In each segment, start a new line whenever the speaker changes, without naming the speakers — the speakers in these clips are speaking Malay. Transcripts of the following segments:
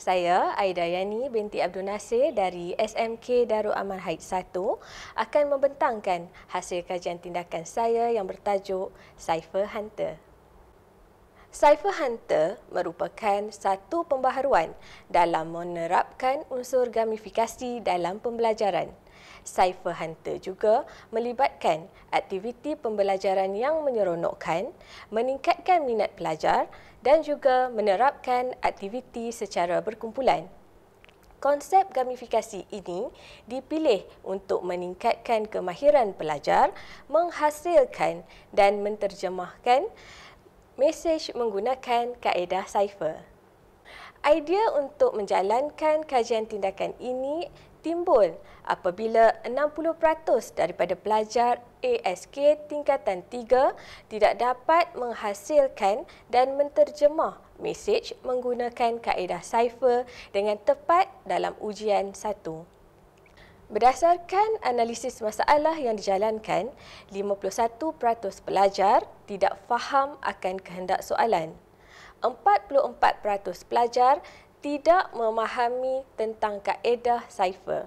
Saya Aida Yani binti Abdul Nasir dari SMK Darul Aman Haid 1 akan membentangkan hasil kajian tindakan saya yang bertajuk Cipher Hunter. Cipher Hunter merupakan satu pembaharuan dalam menerapkan unsur gamifikasi dalam pembelajaran. Cipher Hunter juga melibatkan aktiviti pembelajaran yang menyeronokkan, meningkatkan minat pelajar dan juga menerapkan aktiviti secara berkumpulan. Konsep gamifikasi ini dipilih untuk meningkatkan kemahiran pelajar menghasilkan dan menterjemahkan mesej menggunakan kaedah cipher. Idea untuk menjalankan kajian tindakan ini timbul apabila 60% daripada pelajar ASK tingkatan 3 tidak dapat menghasilkan dan menterjemah mesej menggunakan kaedah cipher dengan tepat dalam ujian 1. Berdasarkan analisis masalah yang dijalankan, 51% pelajar tidak faham akan kehendak soalan. 44% pelajar tidak memahami tentang kaedah cipher.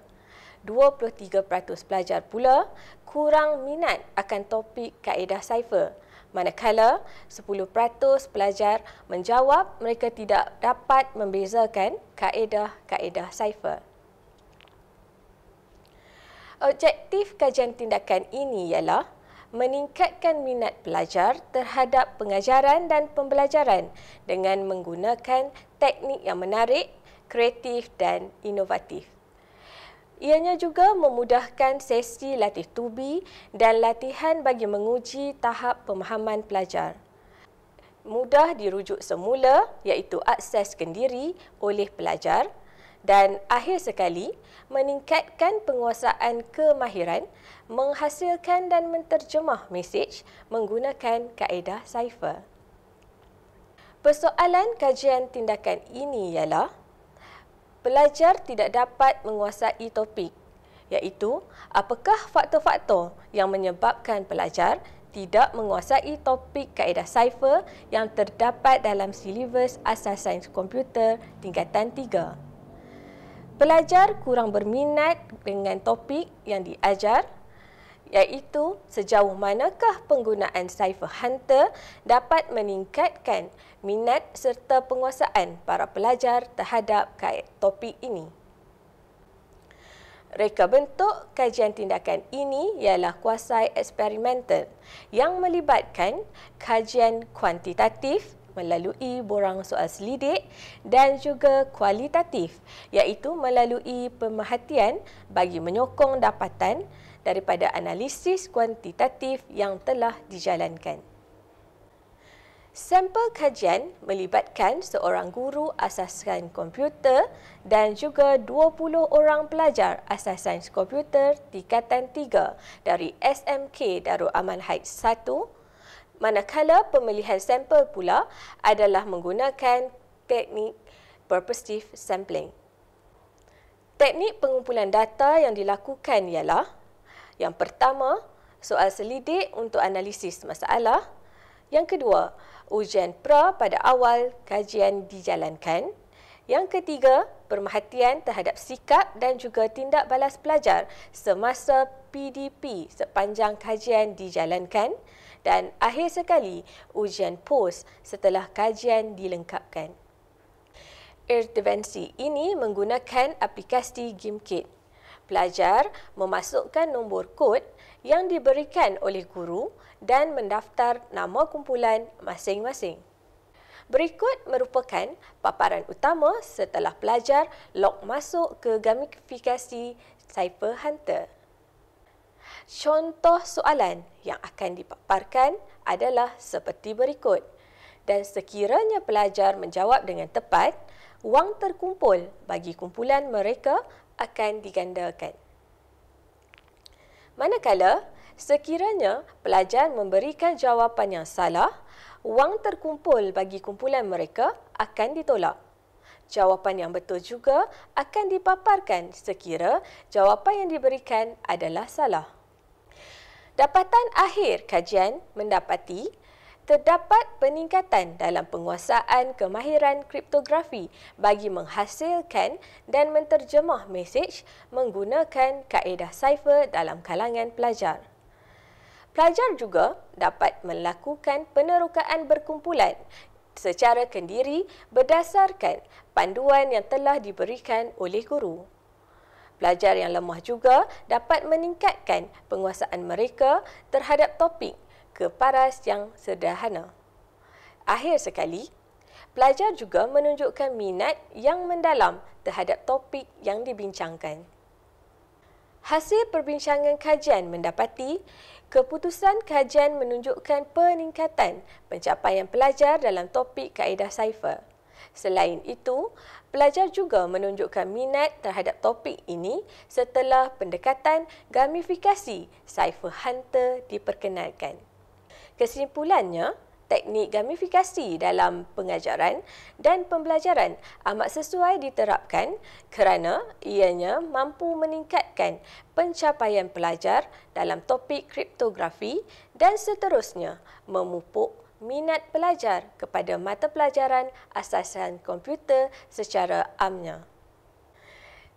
23% pelajar pula kurang minat akan topik kaedah cipher. Manakala 10% pelajar menjawab mereka tidak dapat membezakan kaedah-kaedah cipher. Objektif kajian tindakan ini ialah meningkatkan minat pelajar terhadap pengajaran dan pembelajaran dengan menggunakan teknik yang menarik, kreatif dan inovatif. Ianya juga memudahkan sesi latih tubi dan latihan bagi menguji tahap pemahaman pelajar. Mudah dirujuk semula iaitu akses kendiri oleh pelajar dan akhir sekali meningkatkan penguasaan kemahiran menghasilkan dan menterjemah mesej menggunakan kaedah cipher. Persoalan kajian tindakan ini ialah pelajar tidak dapat menguasai topik iaitu apakah faktor-faktor yang menyebabkan pelajar tidak menguasai topik kaedah cipher yang terdapat dalam silibus asas sains komputer tingkatan 3. Pelajar kurang berminat dengan topik yang diajar iaitu sejauh manakah penggunaan cipher hunter dapat meningkatkan minat serta penguasaan para pelajar terhadap kait topik ini. Reka bentuk kajian tindakan ini ialah kuasai eksperimental yang melibatkan kajian kuantitatif melalui borang soal selidik dan juga kualitatif iaitu melalui pemerhatian bagi menyokong dapatan daripada analisis kuantitatif yang telah dijalankan. Sampel kajian melibatkan seorang guru asaskan komputer dan juga 20 orang pelajar asas sains komputer tingkatan 3 dari SMK Darul Aman Heights 1. Manakala pemilihan sampel pula adalah menggunakan teknik purposive sampling. Teknik pengumpulan data yang dilakukan ialah yang pertama, soal selidik untuk analisis masalah. Yang kedua, ujian pra pada awal kajian dijalankan. Yang ketiga, perhatian terhadap sikap dan juga tindak balas pelajar semasa PDP sepanjang kajian dijalankan dan akhir sekali ujian post setelah kajian dilengkapkan. Intervensi ini menggunakan aplikasi Gimkit. Pelajar memasukkan nombor kod yang diberikan oleh guru dan mendaftar nama kumpulan masing-masing. Berikut merupakan paparan utama setelah pelajar log masuk ke gamifikasi Cyber Hunter. Contoh soalan yang akan dipaparkan adalah seperti berikut. Dan sekiranya pelajar menjawab dengan tepat, wang terkumpul bagi kumpulan mereka akan digandakan. Manakala, sekiranya pelajar memberikan jawapan yang salah, wang terkumpul bagi kumpulan mereka akan ditolak. Jawapan yang betul juga akan dipaparkan sekira jawapan yang diberikan adalah salah. Dapatan akhir kajian mendapati terdapat peningkatan dalam penguasaan kemahiran kriptografi bagi menghasilkan dan menterjemah mesej menggunakan kaedah cipher dalam kalangan pelajar. Pelajar juga dapat melakukan penerukaan berkumpulan secara kendiri berdasarkan panduan yang telah diberikan oleh guru. Pelajar yang lemah juga dapat meningkatkan penguasaan mereka terhadap topik ke paras yang sederhana. Akhir sekali, pelajar juga menunjukkan minat yang mendalam terhadap topik yang dibincangkan. Hasil perbincangan kajian mendapati keputusan kajian menunjukkan peningkatan pencapaian pelajar dalam topik kaedah cipher. Selain itu, pelajar juga menunjukkan minat terhadap topik ini setelah pendekatan gamifikasi cipher hunter diperkenalkan. Kesimpulannya, teknik gamifikasi dalam pengajaran dan pembelajaran amat sesuai diterapkan kerana ianya mampu meningkatkan pencapaian pelajar dalam topik kriptografi dan seterusnya memupuk minat pelajar kepada mata pelajaran asasan komputer secara amnya.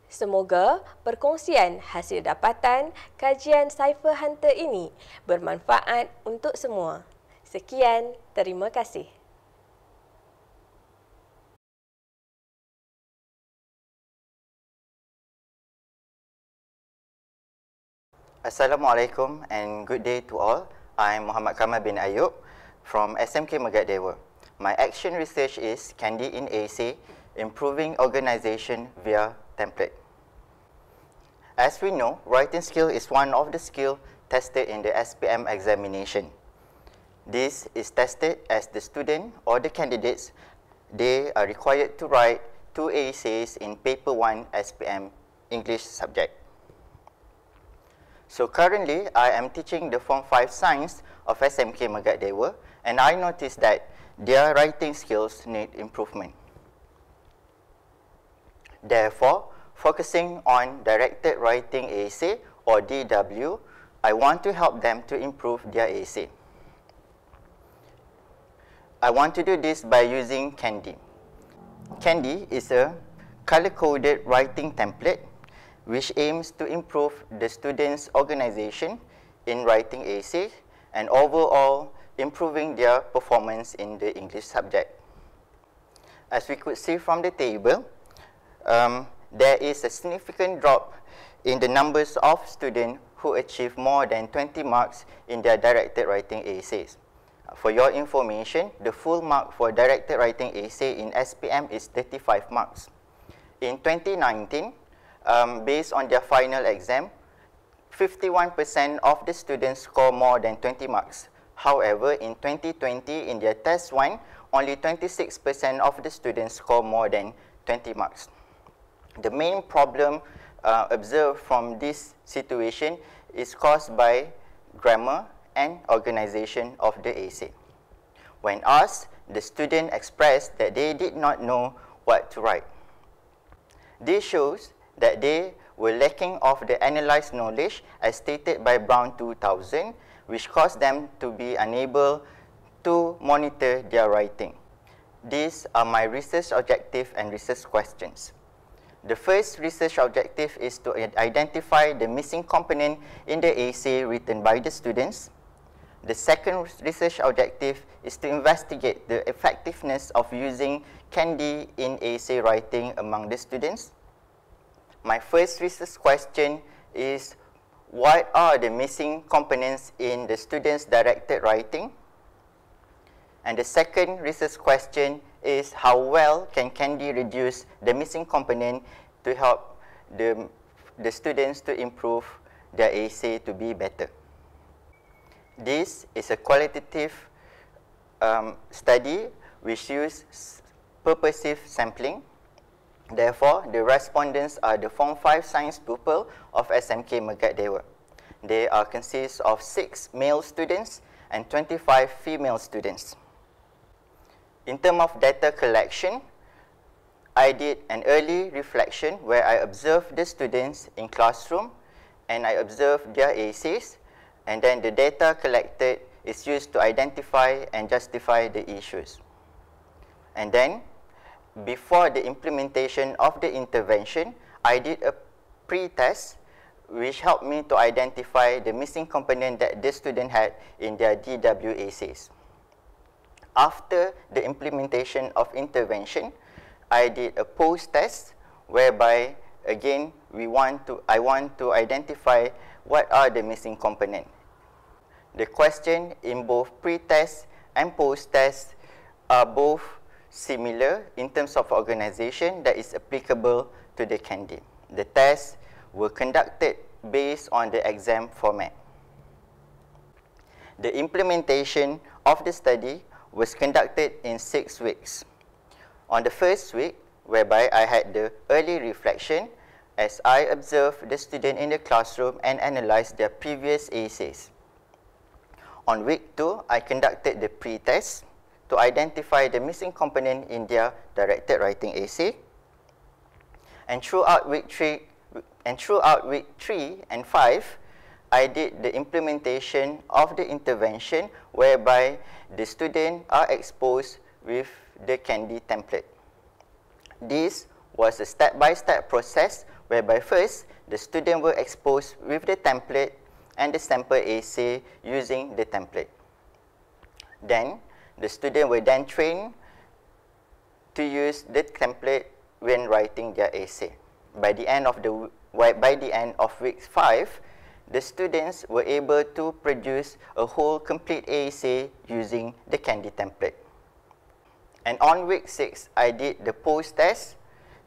Semoga perkongsian hasil dapatan kajian Cypher Hunter ini bermanfaat untuk semua. Sekian, terima kasih.
Assalamualaikum and good day to all. I'm Muhammad Kamal bin Ayub from SMK Megat Dewa. My action research is Candy in AC, improving organisation via template. As we know, writing skill is one of the skill tested in the SPM examination. This is tested as the student or the candidates, they are required to write two essays in paper 1 SPM English subject. So currently, I am teaching the Form 5 Science of SMK Megat and I noticed that their writing skills need improvement. Therefore, focusing on directed writing essay or DW, I want to help them to improve their AC. I want to do this by using Candy. Candy is a color-coded writing template which aims to improve the students' organization in writing essay and overall improving their performance in the English subject. As we could see from the table, um, there is a significant drop in the numbers of students who achieve more than 20 marks in their directed writing essays. For your information, the full mark for directed writing essay in SPM is 35 marks. In 2019, um, based on their final exam, 51% of the students score more than 20 marks. However, in 2020, in their test 1, only 26% of the students score more than 20 marks. The main problem uh, observed from this situation is caused by grammar and organization of the essay. When asked, the student expressed that they did not know what to write. This shows that they were lacking of the analyzed knowledge as stated by Brown 2000, which caused them to be unable to monitor their writing. These are my research objective and research questions. The first research objective is to identify the missing component in the essay written by the students. The second research objective is to investigate the effectiveness of using Candy in essay writing among the students. My first research question is, what are the missing components in the students' directed writing? And the second research question is how well can Candy reduce the missing component to help the, the students to improve their essay to be better. This is a qualitative um, study which uses purposive sampling. Therefore, the respondents are the Form 5 science pupil of SMK Megat Dewa. They are consist of 6 male students and 25 female students in terms of data collection, I did an early reflection where I observed the students in classroom and I observed their essays and then the data collected is used to identify and justify the issues. And then, before the implementation of the intervention, I did a pre-test which helped me to identify the missing component that the student had in their DW after the implementation of intervention, I did a post test whereby again we want to I want to identify what are the missing component. The question in both pre-test and post-test are both similar in terms of organization that is applicable to the candidate. The tests were conducted based on the exam format. The implementation of the study was conducted in six weeks. On the first week, whereby I had the early reflection as I observed the student in the classroom and analyzed their previous essays. On week two, I conducted the pre-test to identify the missing component in their directed writing essay. And throughout week three, and throughout week three and five, I did the implementation of the intervention whereby the students are exposed with the Candy template. This was a step-by-step -step process whereby first, the students were exposed with the template and the sample essay using the template. Then, the student were then trained to use the template when writing their essay. By the end of the by the end of week 5, the students were able to produce a whole complete essay using the Candy template. And on week 6, I did the post test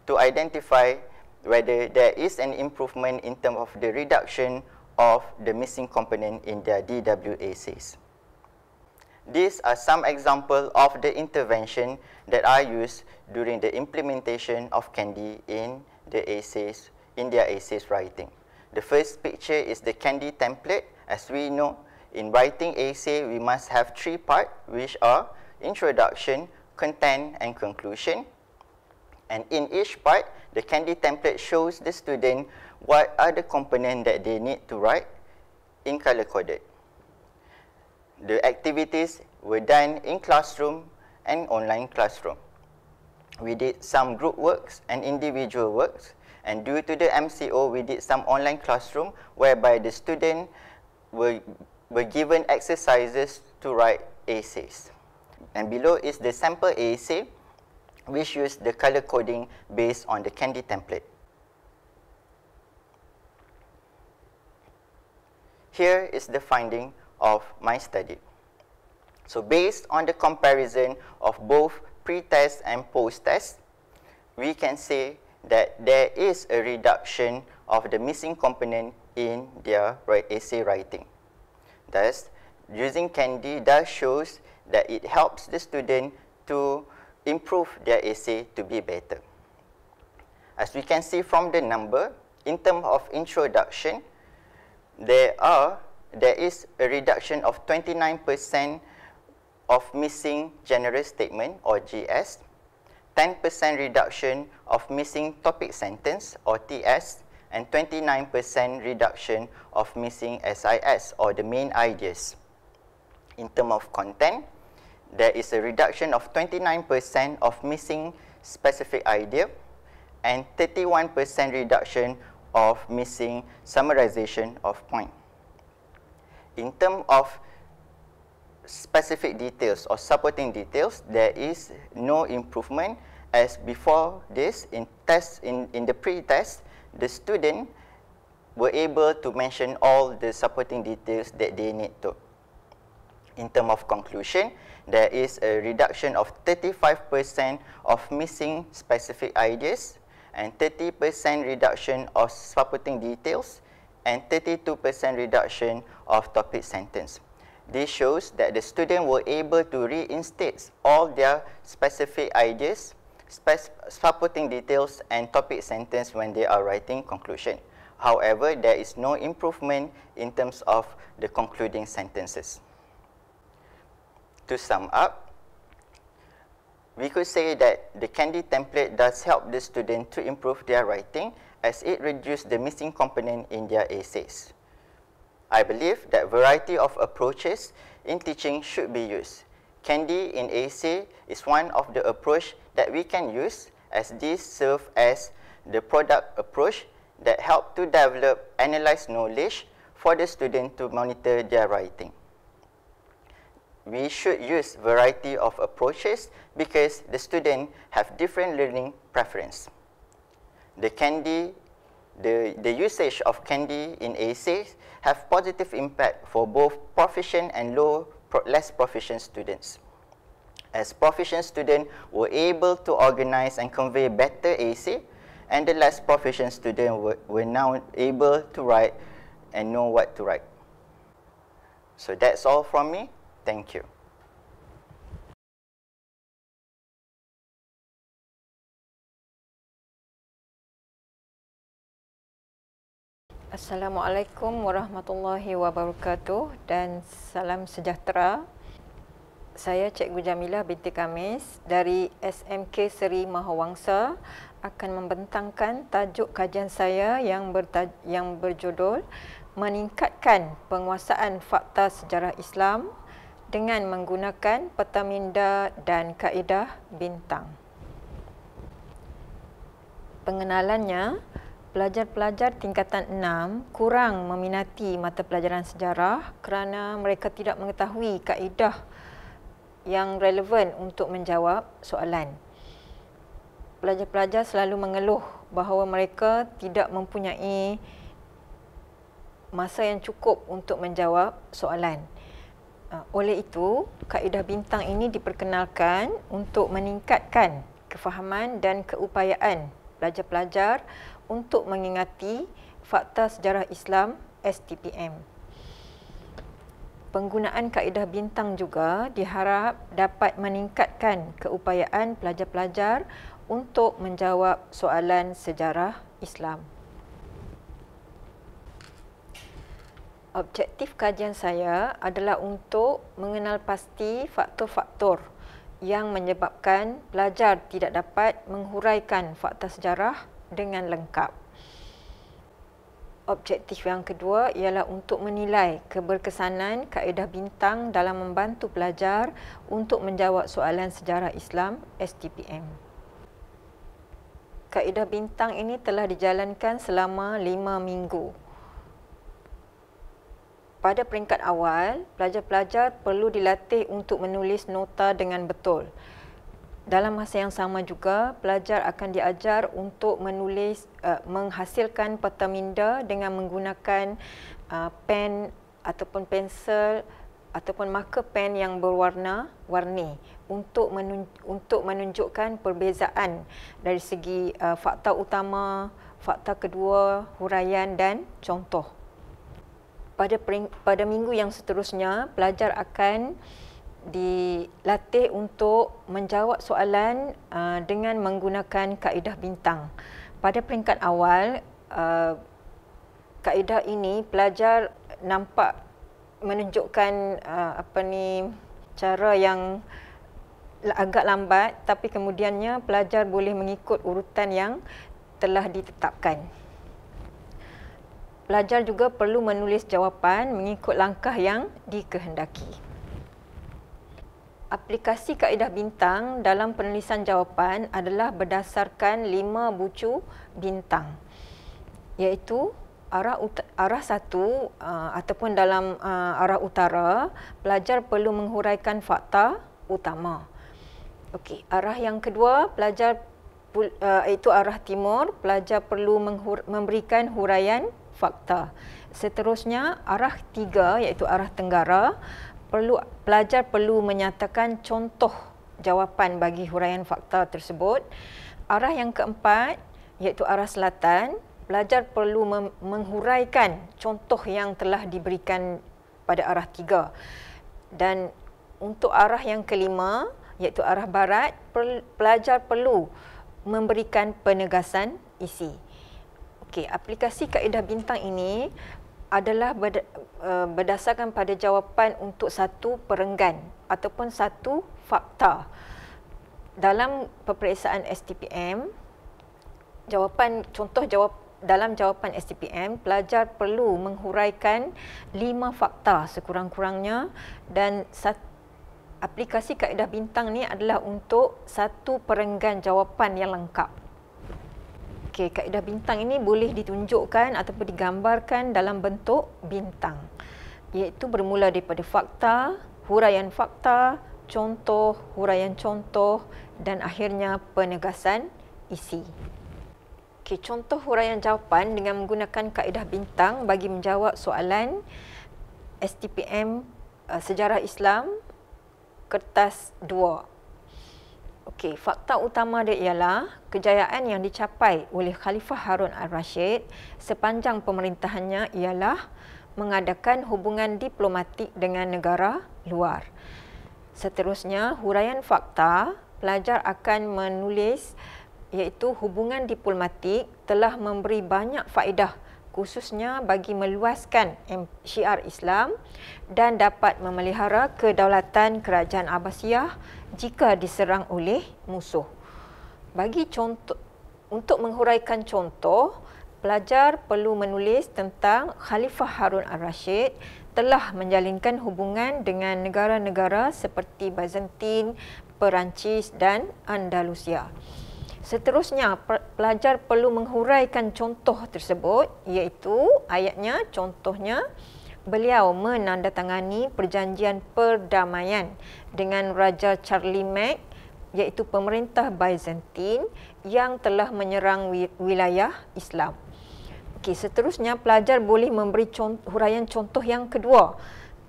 to identify whether there is an improvement in terms of the reduction of the missing component in their DWACs. These are some examples of the intervention that I used during the implementation of Candy in the essays in their ACs writing. The first picture is the candy template. As we know, in writing essay, we must have three parts, which are introduction, content, and conclusion. And in each part, the candy template shows the student what are the components that they need to write in color-coded. The activities were done in classroom and online classroom. We did some group works and individual works. And due to the MCO, we did some online classroom whereby the student were, were given exercises to write essays. And below is the sample essay, which used the color coding based on the candy template. Here is the finding of my study. So based on the comparison of both pre-test and post-test, we can say that there is a reduction of the missing component in their essay writing. Thus, using Candy does shows that it helps the student to improve their essay to be better. As we can see from the number, in terms of introduction, there are there is a reduction of 29% of missing general statement or GS 10% reduction of missing topic sentence or TS and 29% reduction of missing SIS or the main ideas. In terms of content, there is a reduction of 29% of missing specific idea and 31% reduction of missing summarization of point. In terms of specific details or supporting details, there is no improvement as before this in test in, in the pre-test, the student were able to mention all the supporting details that they need to. In terms of conclusion, there is a reduction of 35% of missing specific ideas and 30% reduction of supporting details and 32% reduction of topic sentence. This shows that the students were able to reinstate all their specific ideas, supporting details and topic sentence when they are writing conclusion. However, there is no improvement in terms of the concluding sentences. To sum up, we could say that the Candy template does help the student to improve their writing as it reduces the missing component in their essays. I believe that variety of approaches in teaching should be used. Candy in AC is one of the approach that we can use as this serve as the product approach that help to develop analyze knowledge for the student to monitor their writing. We should use variety of approaches because the student have different learning preference. The candy, the, the usage of candy in essays have positive impact for both proficient and low pro less proficient students. As proficient students were able to organize and convey better AC, and the less proficient students were, were now able to write and know what to write. So that's all from me. Thank you.
Assalamualaikum warahmatullahi wabarakatuh dan salam sejahtera. Saya Cik Jamilah binti Kamis dari SMK Seri Mahawangsa akan membentangkan tajuk kajian saya yang, bertaj- yang berjudul Meningkatkan Penguasaan Fakta Sejarah Islam dengan menggunakan peta minda dan kaedah bintang. Pengenalannya, pelajar-pelajar tingkatan 6 kurang meminati mata pelajaran sejarah kerana mereka tidak mengetahui kaedah yang relevan untuk menjawab soalan. Pelajar-pelajar selalu mengeluh bahawa mereka tidak mempunyai masa yang cukup untuk menjawab soalan. Ah, oleh itu, kaedah bintang ini diperkenalkan untuk meningkatkan kefahaman dan keupayaan pelajar-pelajar untuk mengingati fakta sejarah Islam STPM. Penggunaan kaedah bintang juga diharap dapat meningkatkan keupayaan pelajar-pelajar untuk menjawab soalan sejarah Islam. Objektif kajian saya adalah untuk mengenal pasti faktor-faktor yang menyebabkan pelajar tidak dapat menghuraikan fakta sejarah dengan lengkap. Objektif yang kedua ialah untuk menilai keberkesanan kaedah bintang dalam membantu pelajar untuk menjawab soalan sejarah Islam STPM. Kaedah bintang ini telah dijalankan selama lima minggu. Pada peringkat awal, pelajar-pelajar perlu dilatih untuk menulis nota dengan betul dalam masa yang sama juga pelajar akan diajar untuk menulis uh, menghasilkan peta minda dengan menggunakan uh, pen ataupun pensel ataupun marker pen yang berwarna warni untuk menun- untuk menunjukkan perbezaan dari segi uh, fakta utama, fakta kedua, huraian dan contoh. Pada pada minggu yang seterusnya pelajar akan uh, dilatih untuk menjawab soalan uh, dengan menggunakan kaedah bintang. Pada peringkat awal, uh, kaedah ini pelajar nampak menunjukkan uh, apa ni cara yang agak lambat tapi kemudiannya pelajar boleh mengikut urutan yang telah ditetapkan. Pelajar juga perlu menulis jawapan mengikut langkah yang dikehendaki aplikasi kaedah bintang dalam penulisan jawapan adalah berdasarkan lima bucu bintang iaitu arah arah satu uh, ataupun dalam uh, arah utara pelajar perlu menghuraikan fakta utama okey arah yang kedua pelajar uh, iaitu arah timur pelajar perlu memberikan huraian fakta seterusnya arah tiga iaitu arah tenggara perlu pelajar perlu menyatakan contoh jawapan bagi huraian fakta tersebut. Arah yang keempat iaitu arah selatan, pelajar perlu menghuraikan contoh yang telah diberikan pada arah tiga. Dan untuk arah yang kelima iaitu arah barat, pelajar perlu memberikan penegasan isi. Okey, aplikasi kaedah bintang ini adalah eh, berdasarkan pada jawapan untuk satu perenggan ataupun satu fakta. Dalam peperiksaan STPM, jawapan contoh jawab dalam jawapan STPM, pelajar perlu menghuraikan lima fakta sekurang-kurangnya dan satu aplikasi kaedah bintang ni adalah untuk satu perenggan jawapan yang lengkap. Okey, kaedah bintang ini boleh ditunjukkan ataupun digambarkan dalam bentuk bintang. Iaitu bermula daripada fakta, huraian fakta, contoh, huraian contoh dan akhirnya penegasan isi. Okey, contoh huraian jawapan dengan menggunakan kaedah bintang bagi menjawab soalan STPM eh, Sejarah Islam kertas 2. Okey, fakta utama dia ialah kejayaan yang dicapai oleh Khalifah Harun al-Rashid sepanjang pemerintahannya ialah mengadakan hubungan diplomatik dengan negara luar. Seterusnya, huraian fakta, pelajar akan menulis iaitu hubungan diplomatik telah memberi banyak faedah khususnya bagi meluaskan syiar Islam dan dapat memelihara kedaulatan kerajaan Abbasiyah jika diserang oleh musuh. Bagi contoh untuk menghuraikan contoh, pelajar perlu menulis tentang Khalifah Harun al-Rashid telah menjalinkan hubungan dengan negara-negara seperti Byzantin, Perancis dan Andalusia. Seterusnya, pelajar perlu menghuraikan contoh tersebut iaitu ayatnya, contohnya beliau menandatangani perjanjian perdamaian dengan Raja Charlie Mac iaitu pemerintah Byzantine yang telah menyerang wilayah Islam. Okey, seterusnya pelajar boleh memberi contoh, huraian contoh yang kedua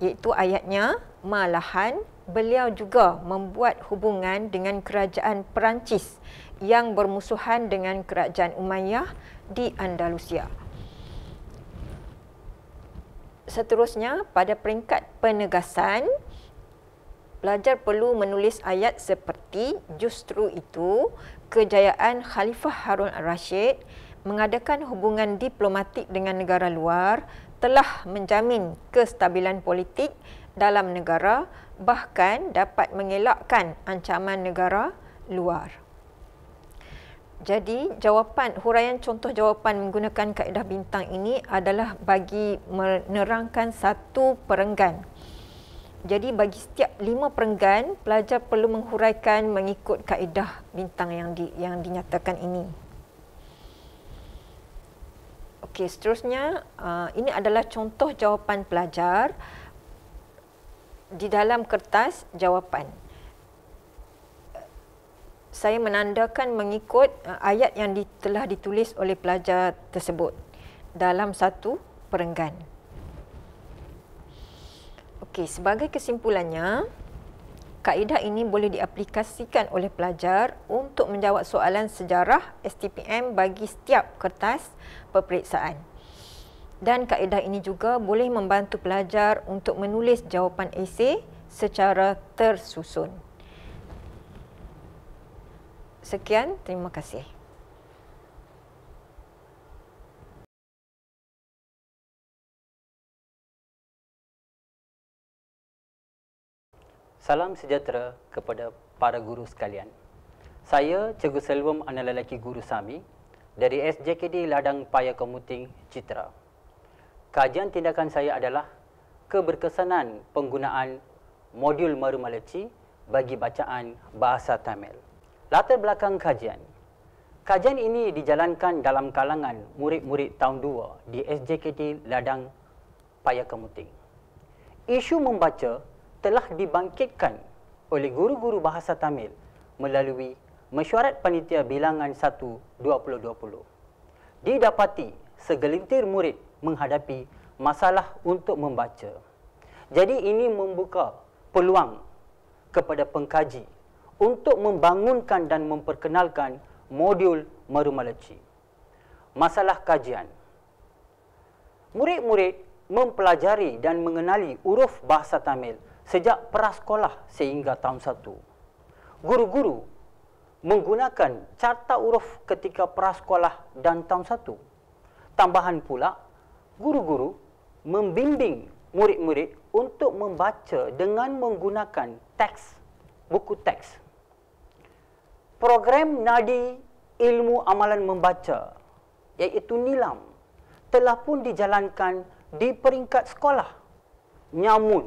iaitu ayatnya malahan beliau juga membuat hubungan dengan kerajaan Perancis yang bermusuhan dengan kerajaan Umayyah di Andalusia seterusnya pada peringkat penegasan pelajar perlu menulis ayat seperti justru itu kejayaan Khalifah Harun al-Rashid mengadakan hubungan diplomatik dengan negara luar telah menjamin kestabilan politik dalam negara bahkan dapat mengelakkan ancaman negara luar. Jadi jawapan huraian contoh jawapan menggunakan kaedah bintang ini adalah bagi menerangkan satu perenggan. Jadi bagi setiap lima perenggan pelajar perlu menghuraikan mengikut kaedah bintang yang di, yang dinyatakan ini. Okey, seterusnya uh, ini adalah contoh jawapan pelajar di dalam kertas jawapan saya menandakan mengikut uh, ayat yang di, telah ditulis oleh pelajar tersebut dalam satu perenggan. Okey, sebagai kesimpulannya, kaedah ini boleh diaplikasikan oleh pelajar untuk menjawab soalan sejarah STPM bagi setiap kertas peperiksaan. Dan kaedah ini juga boleh membantu pelajar untuk menulis jawapan esei secara tersusun. Sekian, terima kasih.
Salam sejahtera kepada
para guru sekalian. Saya Cikgu Selwam anak lelaki guru Sami dari SJKD Ladang Paya Komuting Citra. Kajian tindakan saya adalah keberkesanan penggunaan modul Maru bagi bacaan bahasa Tamil latar belakang kajian. Kajian ini dijalankan dalam kalangan murid-murid tahun 2 di SJKT Ladang Paya Kemuting. Isu membaca telah dibangkitkan oleh guru-guru bahasa Tamil melalui mesyuarat panitia bilangan 1-2020. Didapati segelintir murid menghadapi masalah untuk membaca. Jadi ini membuka peluang kepada pengkaji untuk membangunkan dan memperkenalkan modul Marumalachi. Masalah kajian. Murid-murid mempelajari dan mengenali uruf bahasa Tamil sejak prasekolah sehingga tahun 1. Guru-guru menggunakan carta uruf ketika prasekolah dan tahun 1. Tambahan pula, guru-guru membimbing murid-murid untuk membaca dengan menggunakan teks, buku teks program nadi ilmu amalan membaca iaitu NILAM telah pun dijalankan di peringkat sekolah. Namun,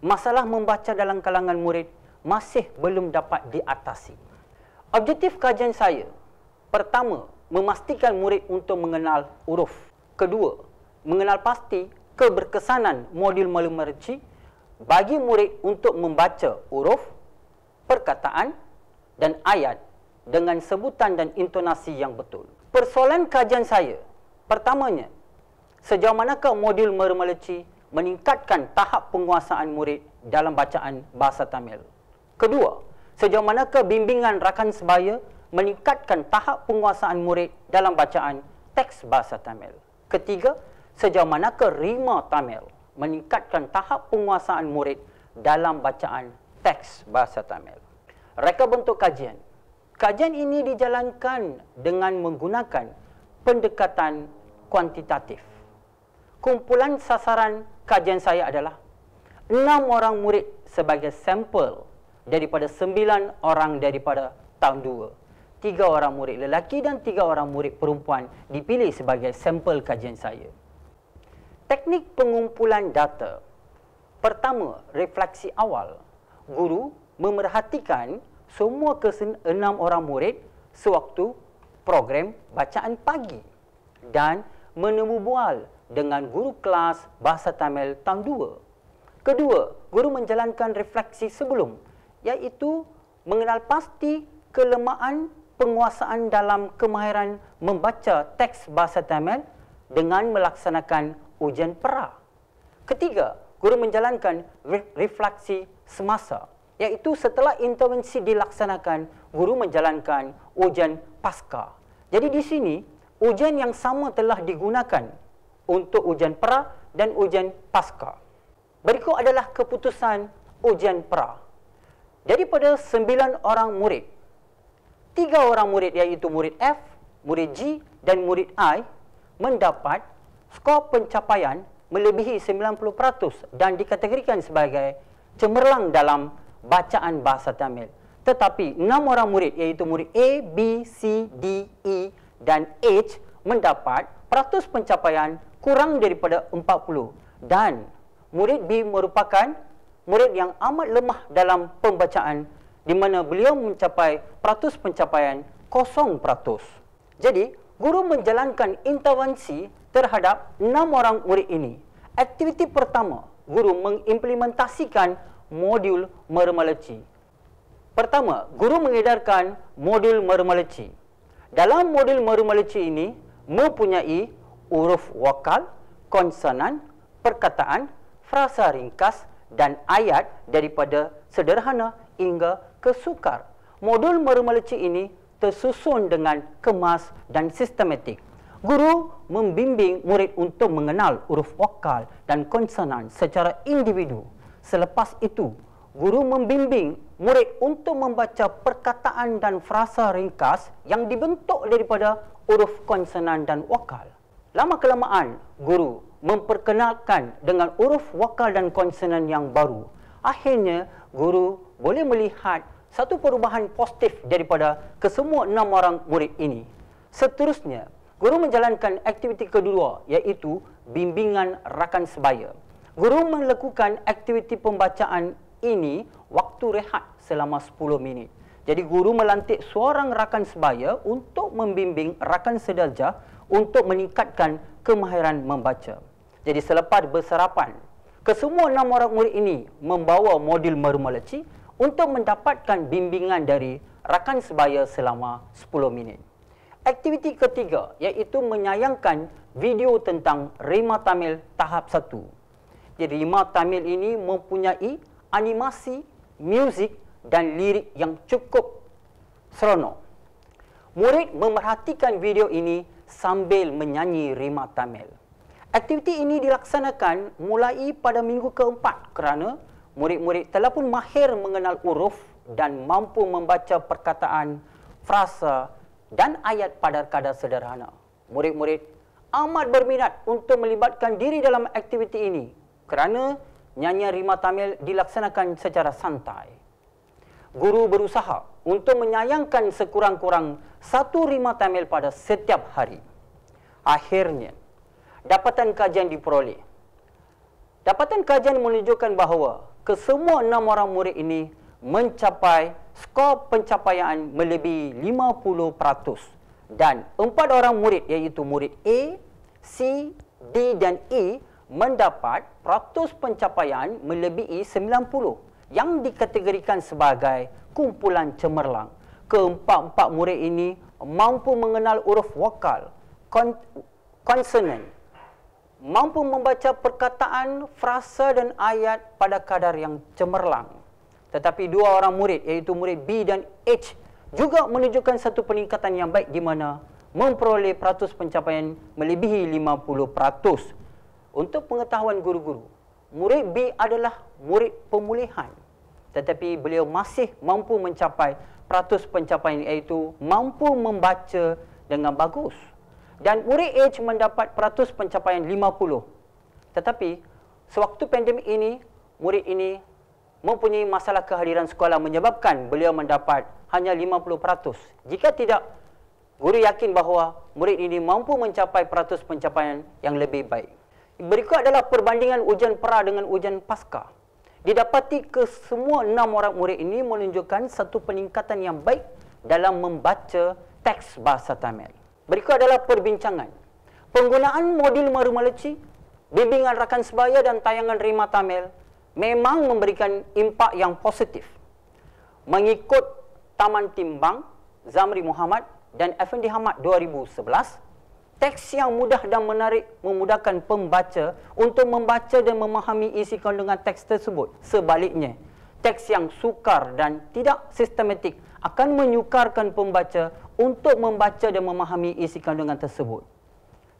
masalah membaca dalam kalangan murid masih belum dapat diatasi. Objektif kajian saya, pertama, memastikan murid untuk mengenal uruf, Kedua, mengenal pasti keberkesanan modul malumerci bagi murid untuk membaca uruf perkataan, dan ayat dengan sebutan dan intonasi yang betul. Persoalan kajian saya, pertamanya, sejauh manakah modul mermeleci meningkatkan tahap penguasaan murid dalam bacaan bahasa Tamil? Kedua, sejauh manakah bimbingan rakan sebaya meningkatkan tahap penguasaan murid dalam bacaan teks bahasa Tamil? Ketiga, sejauh manakah rima Tamil meningkatkan tahap penguasaan murid dalam bacaan teks bahasa Tamil? reka bentuk kajian. Kajian ini dijalankan dengan menggunakan pendekatan kuantitatif. Kumpulan sasaran kajian saya adalah enam orang murid sebagai sampel daripada sembilan orang daripada tahun dua. Tiga orang murid lelaki dan tiga orang murid perempuan dipilih sebagai sampel kajian saya. Teknik pengumpulan data. Pertama, refleksi awal. Guru memerhatikan semua kesen enam orang murid sewaktu program bacaan pagi dan menemubual dengan guru kelas Bahasa Tamil Tahun 2. Kedua, guru menjalankan refleksi sebelum iaitu mengenal pasti kelemahan penguasaan dalam kemahiran membaca teks Bahasa Tamil dengan melaksanakan ujian pera. Ketiga, guru menjalankan refleksi semasa iaitu setelah intervensi dilaksanakan, guru menjalankan ujian pasca. Jadi di sini, ujian yang sama telah digunakan untuk ujian pra dan ujian pasca. Berikut adalah keputusan ujian pra. Jadi pada sembilan orang murid, tiga orang murid iaitu murid F, murid G dan murid I mendapat skor pencapaian melebihi 90% dan dikategorikan sebagai cemerlang dalam bacaan bahasa Tamil. Tetapi enam orang murid iaitu murid A, B, C, D, E dan H mendapat peratus pencapaian kurang daripada 40 dan murid B merupakan murid yang amat lemah dalam pembacaan di mana beliau mencapai peratus pencapaian kosong peratus. Jadi, guru menjalankan intervensi terhadap enam orang murid ini. Aktiviti pertama, guru mengimplementasikan modul mermalachi. Pertama, guru mengedarkan modul mermalachi. Dalam modul mermalachi ini mempunyai huruf wakal, konsonan, perkataan, frasa ringkas dan ayat daripada sederhana hingga kesukar. Modul mermalachi ini tersusun dengan kemas dan sistematik. Guru membimbing murid untuk mengenal huruf wakal dan konsonan secara individu. Selepas itu, guru membimbing murid untuk membaca perkataan dan frasa ringkas yang dibentuk daripada huruf konsonan dan wakal. Lama-kelamaan, guru memperkenalkan dengan huruf wakal dan konsonan yang baru. Akhirnya, guru boleh melihat satu perubahan positif daripada kesemua enam orang murid ini. Seterusnya, guru menjalankan aktiviti kedua iaitu bimbingan rakan sebaya. Guru melakukan aktiviti pembacaan ini waktu rehat selama 10 minit. Jadi guru melantik seorang rakan sebaya untuk membimbing rakan sedarja untuk meningkatkan kemahiran membaca. Jadi selepas bersarapan, kesemua enam orang murid ini membawa modul marumalaci untuk mendapatkan bimbingan dari rakan sebaya selama 10 minit. Aktiviti ketiga iaitu menyayangkan video tentang Rima Tamil tahap jadi Rima Tamil ini mempunyai animasi, muzik dan lirik yang cukup seronok. Murid memerhatikan video ini sambil menyanyi Rima Tamil. Aktiviti ini dilaksanakan mulai pada minggu keempat kerana murid-murid telah pun mahir mengenal uruf dan mampu membaca perkataan, frasa dan ayat pada kadar sederhana. Murid-murid amat berminat untuk melibatkan diri dalam aktiviti ini kerana nyanyian rima Tamil dilaksanakan secara santai. Guru berusaha untuk menyayangkan sekurang-kurang satu rima Tamil pada setiap hari. Akhirnya, dapatan kajian diperoleh. Dapatan kajian menunjukkan bahawa kesemua enam orang murid ini mencapai skor pencapaian melebihi 50% dan empat orang murid iaitu murid A, C, D dan E mendapat peratus pencapaian melebihi 90 yang dikategorikan sebagai kumpulan cemerlang. Keempat-empat murid ini mampu mengenal uruf wakal, konsonan, mampu membaca perkataan, frasa dan ayat pada kadar yang cemerlang. Tetapi dua orang murid iaitu murid B dan H juga menunjukkan satu peningkatan yang baik di mana memperoleh peratus pencapaian melebihi 50 peratus. Untuk pengetahuan guru-guru, murid B adalah murid pemulihan. Tetapi beliau masih mampu mencapai peratus pencapaian iaitu mampu membaca dengan bagus. Dan murid A mendapat peratus pencapaian 50. Tetapi sewaktu pandemik ini, murid ini mempunyai masalah kehadiran sekolah menyebabkan beliau mendapat hanya 50%. Jika tidak, guru yakin bahawa murid ini mampu mencapai peratus pencapaian yang lebih baik. Berikut adalah perbandingan ujian pra dengan ujian pasca. Didapati ke semua enam orang murid ini menunjukkan satu peningkatan yang baik dalam membaca teks bahasa Tamil. Berikut adalah perbincangan. Penggunaan modul Marumalachi, bimbingan rakan sebaya dan tayangan Rima Tamil memang memberikan impak yang positif. Mengikut Taman Timbang, Zamri Muhammad dan Effendi Hamad 2011, Teks yang mudah dan menarik memudahkan pembaca untuk membaca dan memahami isi kandungan teks tersebut. Sebaliknya, teks yang sukar dan tidak sistematik akan menyukarkan pembaca untuk membaca dan memahami isi kandungan tersebut.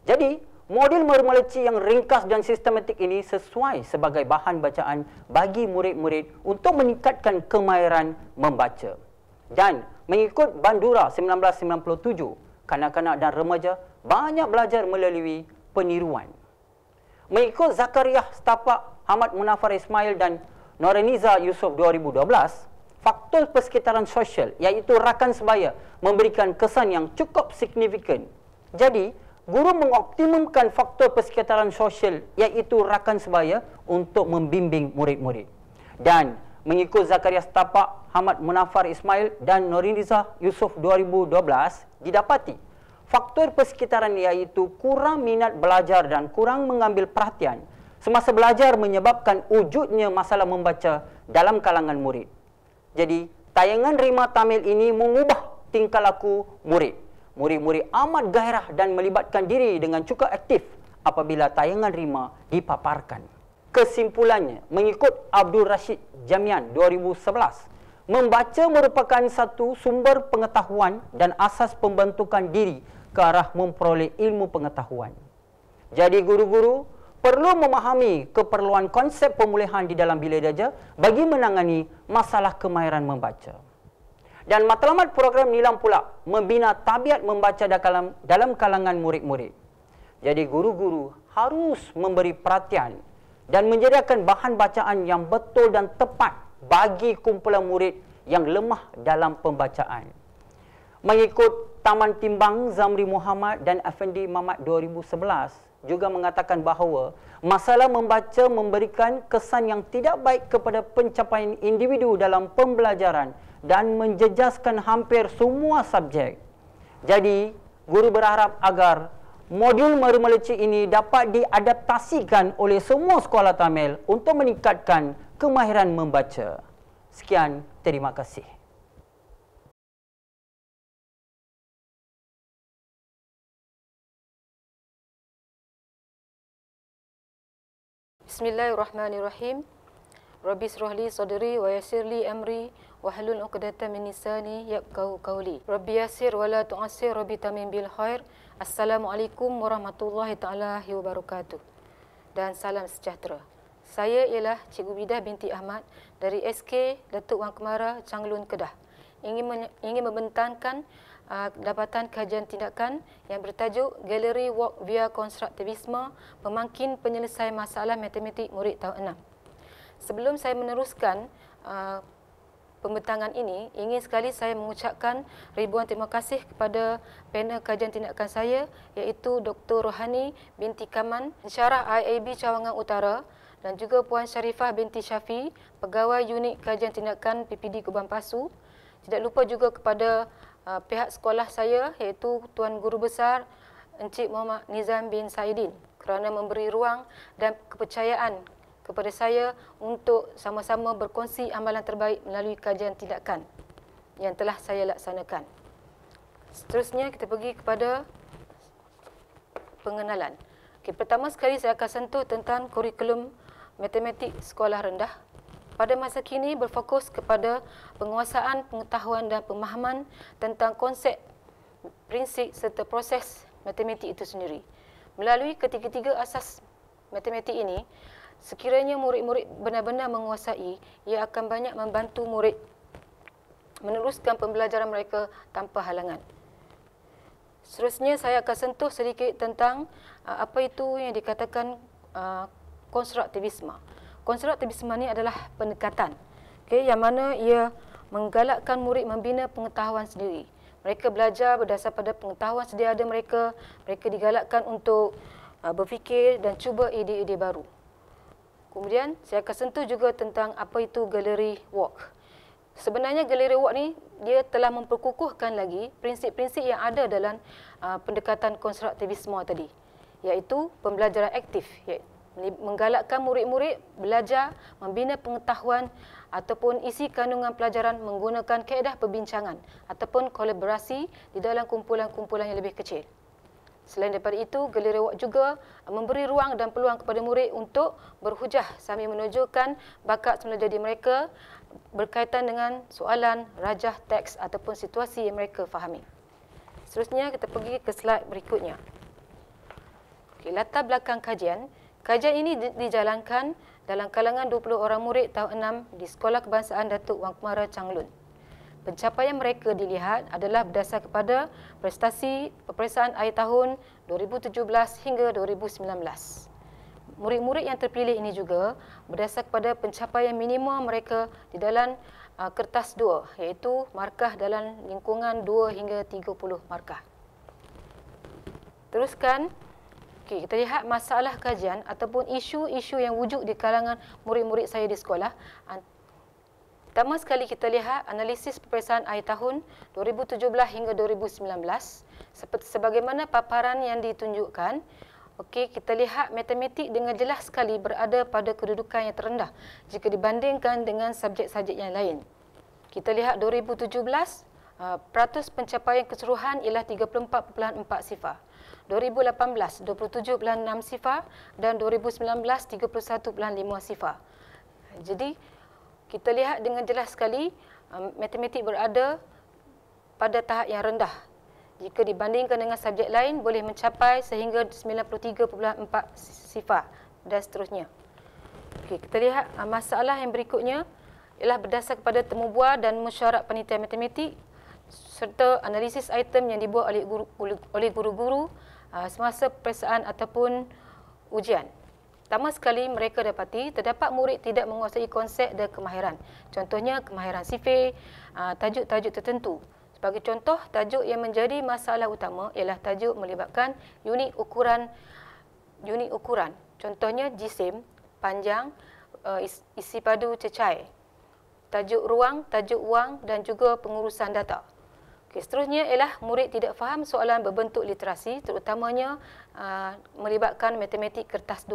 Jadi, model mermeleci yang ringkas dan sistematik ini sesuai sebagai bahan bacaan bagi murid-murid untuk meningkatkan kemahiran membaca. Dan mengikut Bandura 1997, kanak-kanak dan remaja banyak belajar melalui peniruan. Mengikut Zakaria Setapak Hamad Munafar Ismail dan Noreniza Yusof 2012, faktor persekitaran sosial iaitu rakan sebaya memberikan kesan yang cukup signifikan. Jadi, guru mengoptimumkan faktor persekitaran sosial iaitu rakan sebaya untuk membimbing murid-murid. Dan mengikut Zakaria Setapak, Hamad Munafar Ismail dan Norin Yusof 2012 didapati faktor persekitaran iaitu kurang minat belajar dan kurang mengambil perhatian semasa belajar menyebabkan wujudnya masalah membaca dalam kalangan murid. Jadi, tayangan Rima Tamil ini mengubah tingkah laku murid. Murid-murid amat gairah dan melibatkan diri dengan cukup aktif apabila tayangan Rima dipaparkan. Kesimpulannya, mengikut Abdul Rashid Jamian 2011 membaca merupakan satu sumber pengetahuan dan asas pembentukan diri ke arah memperoleh ilmu pengetahuan. Jadi guru-guru perlu memahami keperluan konsep pemulihan di dalam bilik darjah bagi menangani masalah kemahiran membaca. Dan matlamat program Nilam pula membina tabiat membaca dalam dalam kalangan murid-murid. Jadi guru-guru harus memberi perhatian dan menyediakan bahan bacaan yang betul dan tepat bagi kumpulan murid yang lemah dalam pembacaan. Mengikut Taman Timbang Zamri Muhammad dan Afendi Mamat 2011 juga mengatakan bahawa masalah membaca memberikan kesan yang tidak baik kepada pencapaian individu dalam pembelajaran dan menjejaskan hampir semua subjek. Jadi, guru berharap agar modul Maru Malachi ini dapat diadaptasikan oleh semua sekolah Tamil untuk meningkatkan kemahiran membaca. Sekian, terima kasih.
Bismillahirrahmanirrahim. Rabbis rohli sadri wa yasirli amri wa halul uqdata min nisani yakau kauli. Rabbi yasir wa la tu'asir rabbi tamim bil khair. Assalamualaikum warahmatullahi taala wabarakatuh. Dan salam sejahtera. Saya ialah Cikgu Bidah binti Ahmad dari SK Datuk Wang Kemara, Changlun, Kedah. Ingin ingin membentangkan uh, dapatan kajian tindakan yang bertajuk Gallery Walk Via Konstruktivisme Memangkin Penyelesaian Masalah Matematik Murid Tahun 6. Sebelum saya meneruskan uh, pembentangan ini, ingin sekali saya mengucapkan ribuan terima kasih kepada panel kajian tindakan saya iaitu Dr. Rohani binti Kaman, Syarah IAB Cawangan Utara dan juga Puan Sharifah binti Syafi, Pegawai Unit Kajian Tindakan PPD Kubang Pasu. Tidak lupa juga kepada uh, pihak sekolah saya iaitu Tuan Guru Besar Encik Muhammad Nizam bin Saidin kerana memberi ruang dan kepercayaan kepada saya untuk sama-sama berkongsi amalan terbaik melalui kajian tindakan yang telah saya laksanakan. Seterusnya kita pergi kepada pengenalan. Okay, pertama sekali saya akan sentuh tentang kurikulum matematik sekolah rendah. Pada masa kini berfokus kepada penguasaan pengetahuan dan pemahaman tentang konsep, prinsip serta proses matematik itu sendiri. Melalui ketiga-tiga asas matematik ini, Sekiranya murid-murid benar-benar menguasai, ia akan banyak membantu murid meneruskan pembelajaran mereka tanpa halangan. Seterusnya, saya akan sentuh sedikit tentang uh, apa itu yang dikatakan uh, konstruktivisme. Konstruktivisme ini adalah pendekatan okay, yang mana ia menggalakkan murid membina pengetahuan sendiri. Mereka belajar berdasar pada pengetahuan sedia ada mereka. Mereka digalakkan untuk uh, berfikir dan cuba ide-ide baru. Kemudian saya akan sentuh juga tentang apa itu Galeri walk. Sebenarnya Galeri walk ni dia telah memperkukuhkan lagi prinsip-prinsip yang ada dalam uh, pendekatan konstruktivisme tadi iaitu pembelajaran aktif menggalakkan murid-murid belajar membina pengetahuan ataupun isi kandungan pelajaran menggunakan kaedah perbincangan ataupun kolaborasi di dalam kumpulan-kumpulan yang lebih kecil. Selain daripada itu, Gelirawak juga memberi ruang dan peluang kepada murid untuk berhujah sambil menunjukkan bakat semula jadi mereka berkaitan dengan soalan, rajah, teks ataupun situasi yang mereka fahami. Seterusnya, kita pergi ke slide berikutnya. Okay, latar belakang kajian. Kajian ini dijalankan dalam kalangan 20 orang murid tahun 6 di Sekolah Kebangsaan Datuk Wang Kumara Changlun pencapaian mereka dilihat adalah berdasar kepada prestasi peperiksaan air tahun 2017 hingga 2019. Murid-murid yang terpilih ini juga berdasar kepada pencapaian minimum mereka di dalam uh, kertas 2 iaitu markah dalam lingkungan 2 hingga 30 markah. Teruskan. Okey, kita lihat masalah kajian ataupun isu-isu yang wujud di kalangan murid-murid saya di sekolah. Pertama sekali kita lihat analisis peperiksaan air tahun 2017 hingga 2019 seperti sebagaimana paparan yang ditunjukkan. Okey, kita lihat matematik dengan jelas sekali berada pada kedudukan yang terendah jika dibandingkan dengan subjek-subjek yang lain. Kita lihat 2017 Uh, peratus pencapaian keseluruhan ialah 34.4 sifar. 2018, 27.6 sifar dan 2019, 31.5 sifar. Jadi, kita lihat dengan jelas sekali um, matematik berada pada tahap yang rendah. Jika dibandingkan dengan subjek lain, boleh mencapai sehingga 93.4 sifar dan seterusnya. Okey, kita lihat um, masalah yang berikutnya ialah berdasar kepada temubuah dan mesyuarat penelitian matematik serta analisis item yang dibuat oleh guru-guru uh, semasa perasaan ataupun ujian. Pertama sekali mereka dapati terdapat murid tidak menguasai konsep dan kemahiran. Contohnya kemahiran sifir, ah, tajuk-tajuk tertentu. Sebagai contoh, tajuk yang menjadi masalah utama ialah tajuk melibatkan unit ukuran unit ukuran. Contohnya jisim, panjang, ah, isi padu cecair. Tajuk ruang, tajuk wang dan juga pengurusan data. Okay, seterusnya ialah murid tidak faham soalan berbentuk literasi terutamanya uh, melibatkan matematik kertas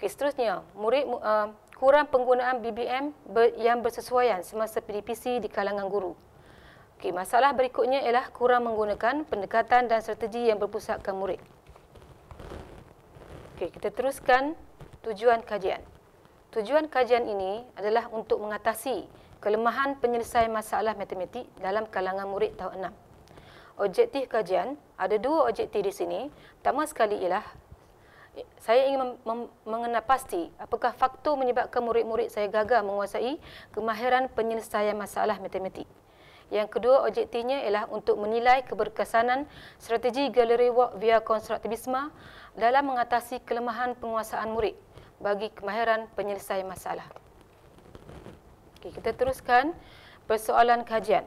Okay, seterusnya, murid uh, kurang penggunaan BBM ber, yang bersesuaian semasa PDPC di kalangan guru. Okay, masalah berikutnya ialah kurang menggunakan pendekatan dan strategi yang berpusatkan murid. Okay, kita teruskan tujuan kajian. Tujuan kajian ini adalah untuk mengatasi kelemahan penyelesaian masalah matematik dalam kalangan murid tahun 6. Objektif kajian, ada dua objektif di sini. Pertama sekali ialah saya ingin mem- mem- mengenal pasti apakah faktor menyebabkan murid-murid saya gagal menguasai kemahiran penyelesaian masalah matematik. Yang kedua objektifnya ialah untuk menilai keberkesanan strategi gallery walk via konstruktivisme dalam mengatasi kelemahan penguasaan murid bagi kemahiran penyelesaian masalah. Okay, kita teruskan persoalan kajian.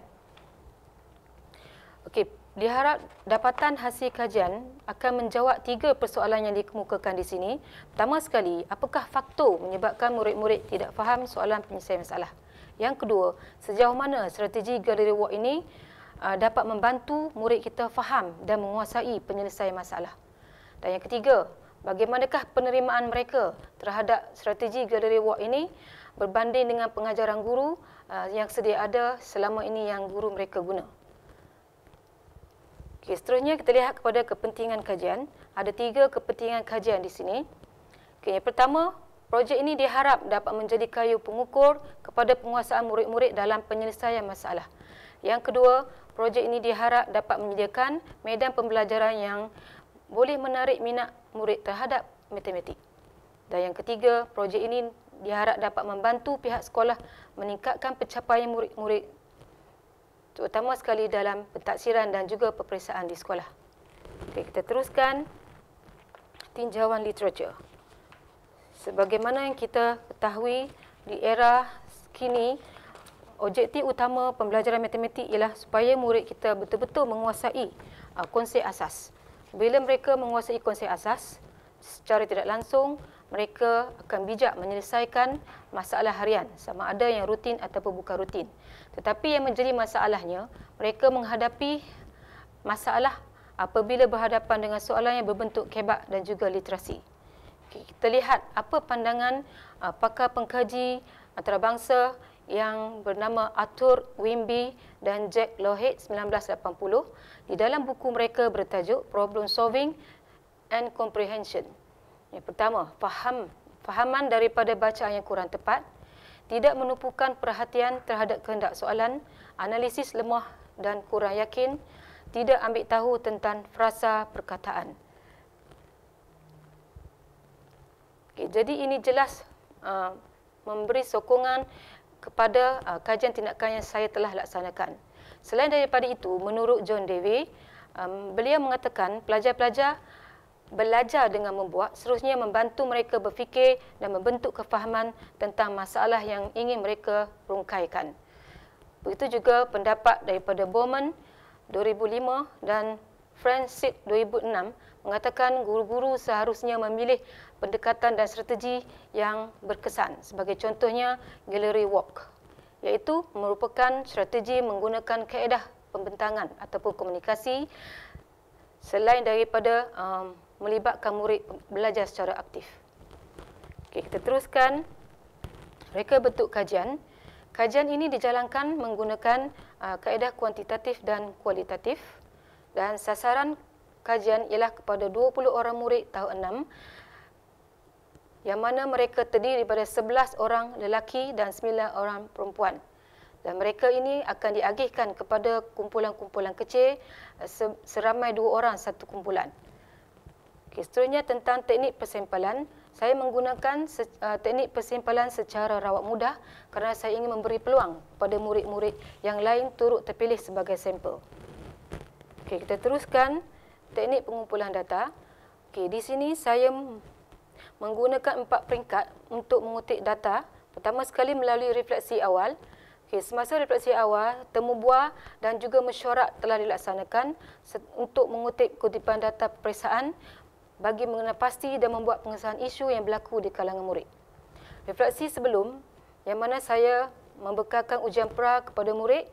Okay. Diharap dapatan hasil kajian akan menjawab tiga persoalan yang dikemukakan di sini. Pertama sekali, apakah faktor menyebabkan murid-murid tidak faham soalan penyelesaian masalah? Yang kedua, sejauh mana strategi gallery walk ini uh, dapat membantu murid kita faham dan menguasai penyelesaian masalah? Dan yang ketiga, bagaimanakah penerimaan mereka terhadap strategi gallery walk ini berbanding dengan pengajaran guru uh, yang sedia ada selama ini yang guru mereka guna? Okay, seterusnya kita lihat kepada kepentingan kajian. Ada tiga kepentingan kajian di sini. Okay, yang pertama, projek ini diharap dapat menjadi kayu pengukur kepada penguasaan murid-murid dalam penyelesaian masalah. Yang kedua, projek ini diharap dapat menyediakan medan pembelajaran yang boleh menarik minat murid terhadap matematik. Dan yang ketiga, projek ini diharap dapat membantu pihak sekolah meningkatkan pencapaian murid-murid terutama sekali dalam pentaksiran dan juga peperiksaan di sekolah. Okey, kita teruskan tinjauan literatur. Sebagaimana yang kita ketahui di era kini, objektif utama pembelajaran matematik ialah supaya murid kita betul-betul menguasai uh, konsep asas. Bila mereka menguasai konsep asas, secara tidak langsung mereka akan bijak menyelesaikan masalah harian sama ada yang rutin ataupun bukan rutin. Tetapi yang menjadi masalahnya, mereka menghadapi masalah apabila berhadapan dengan soalan yang berbentuk kebak dan juga literasi. Kita lihat apa pandangan uh, pakar pengkaji antarabangsa yang bernama Arthur Wimby dan Jack Lohit 1980 di dalam buku mereka bertajuk Problem Solving and Comprehension. Yang pertama, faham fahaman daripada bacaan yang kurang tepat tidak menumpukan perhatian terhadap kehendak soalan, analisis lemah dan kurang yakin, tidak ambil tahu tentang frasa perkataan. Okay, jadi ini jelas uh, memberi sokongan kepada uh, kajian tindakan yang saya telah laksanakan. Selain daripada itu, menurut John Dewey, um, beliau mengatakan pelajar-pelajar belajar dengan membuat, seterusnya membantu mereka berfikir dan membentuk kefahaman tentang masalah yang ingin mereka rungkaikan. Begitu juga pendapat daripada Bowman 2005 dan Francis 2006 mengatakan guru-guru seharusnya memilih pendekatan dan strategi yang berkesan. Sebagai contohnya, gallery walk, iaitu merupakan strategi menggunakan kaedah pembentangan ataupun komunikasi selain daripada um, melibatkan murid belajar secara aktif. Okey, kita teruskan. Reka bentuk kajian. Kajian ini dijalankan menggunakan uh, kaedah kuantitatif dan kualitatif dan sasaran kajian ialah kepada 20 orang murid tahun 6 yang mana mereka terdiri daripada 11 orang lelaki dan 9 orang perempuan. Dan mereka ini akan diagihkan kepada kumpulan-kumpulan kecil uh, seramai dua orang satu kumpulan. Okay, seterusnya tentang teknik persimpalan. Saya menggunakan uh, teknik persimpalan secara rawat mudah kerana saya ingin memberi peluang pada murid-murid yang lain turut terpilih sebagai sampel. Okay, kita teruskan teknik pengumpulan data. Okay, di sini saya menggunakan empat peringkat untuk mengutip data. Pertama sekali melalui refleksi awal. Okay, semasa refleksi awal, temu buah dan juga mesyuarat telah dilaksanakan untuk mengutip kutipan data perperiksaan bagi mengenal pasti dan membuat pengesahan isu yang berlaku di kalangan murid. Refleksi sebelum, yang mana saya membekalkan ujian pra kepada murid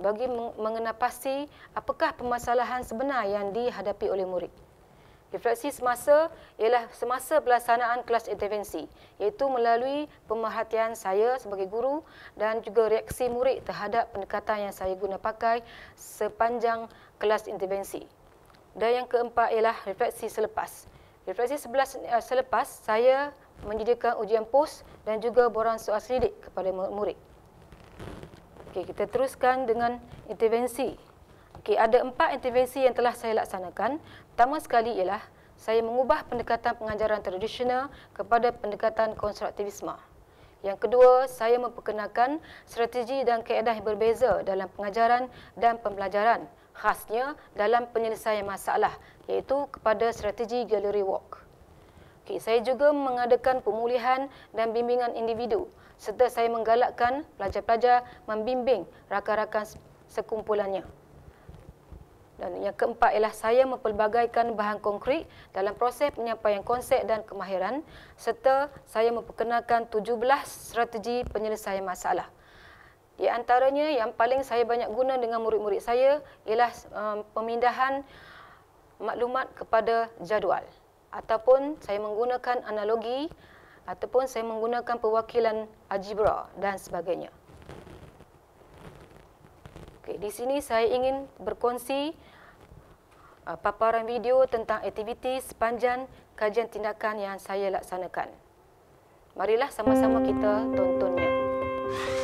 bagi mengenal pasti apakah permasalahan sebenar yang dihadapi oleh murid. Refleksi semasa ialah semasa pelaksanaan kelas intervensi iaitu melalui pemerhatian saya sebagai guru dan juga reaksi murid terhadap pendekatan yang saya guna pakai sepanjang kelas intervensi. Dan yang keempat ialah refleksi selepas. Refleksi sebelas, uh, selepas, saya menyediakan ujian pos dan juga borang soal selidik kepada murid. Okey, kita teruskan dengan intervensi. Okey, ada empat intervensi yang telah saya laksanakan. Pertama sekali ialah saya mengubah pendekatan pengajaran tradisional kepada pendekatan konstruktivisme. Yang kedua, saya memperkenalkan strategi dan kaedah yang berbeza dalam pengajaran dan pembelajaran khasnya dalam penyelesaian masalah iaitu kepada strategi gallery walk. Okay, saya juga mengadakan pemulihan dan bimbingan individu serta saya menggalakkan pelajar-pelajar membimbing rakan-rakan sekumpulannya. Dan yang keempat ialah saya mempelbagaikan bahan konkrit dalam proses penyampaian konsep dan kemahiran serta saya memperkenalkan 17 strategi penyelesaian masalah. Di antaranya yang paling saya banyak guna dengan murid-murid saya ialah um, pemindahan maklumat kepada jadual ataupun saya menggunakan analogi ataupun saya menggunakan perwakilan algebra dan sebagainya. Okey, di sini saya ingin berkongsi uh, paparan video tentang aktiviti sepanjang kajian tindakan yang saya laksanakan. Marilah sama-sama kita tontonnya. Thank you.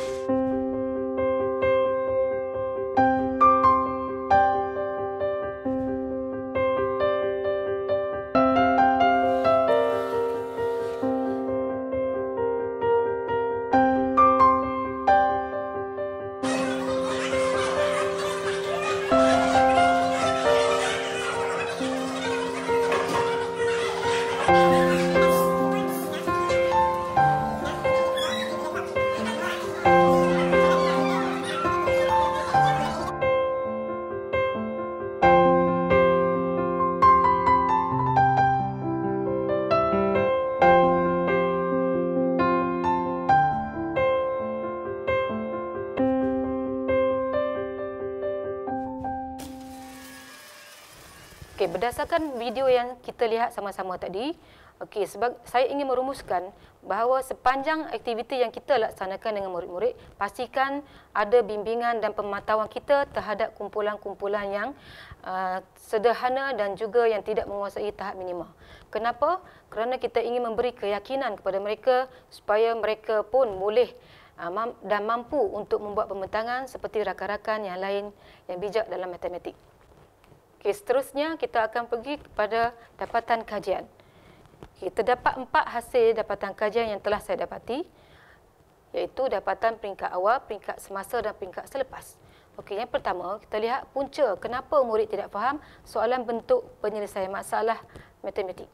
berdasarkan video yang kita lihat sama-sama tadi, okey sebab saya ingin merumuskan bahawa sepanjang aktiviti yang kita laksanakan dengan murid-murid, pastikan ada bimbingan dan pemantauan kita terhadap kumpulan-kumpulan yang uh, sederhana dan juga yang tidak menguasai tahap minima. Kenapa? Kerana kita ingin memberi keyakinan kepada mereka supaya mereka pun boleh uh, dan mampu untuk membuat pembentangan seperti rakan-rakan yang lain yang bijak dalam matematik. Okey, seterusnya kita akan pergi kepada dapatan kajian. Okay, terdapat empat hasil dapatan kajian yang telah saya dapati iaitu dapatan peringkat awal, peringkat semasa dan peringkat selepas. Okey, yang pertama kita lihat punca kenapa murid tidak faham soalan bentuk penyelesaian masalah matematik.